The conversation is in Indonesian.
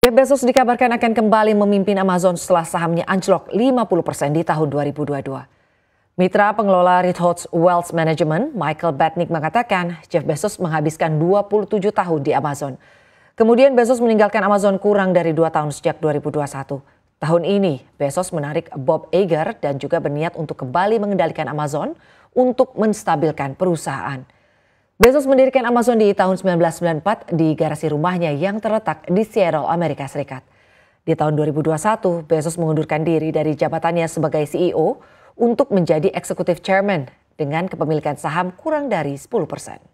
Jeff ya, Bezos dikabarkan akan kembali memimpin Amazon setelah sahamnya anjlok 50% di tahun 2022. Mitra pengelola Ritholtz Wealth Management, Michael Batnick mengatakan Jeff Bezos menghabiskan 27 tahun di Amazon. Kemudian Bezos meninggalkan Amazon kurang dari dua tahun sejak 2021. Tahun ini, Bezos menarik Bob Eger dan juga berniat untuk kembali mengendalikan Amazon untuk menstabilkan perusahaan. Bezos mendirikan Amazon di tahun 1994 di garasi rumahnya yang terletak di Seattle, Amerika Serikat. Di tahun 2021, Bezos mengundurkan diri dari jabatannya sebagai CEO untuk menjadi eksekutif chairman dengan kepemilikan saham kurang dari 10 persen.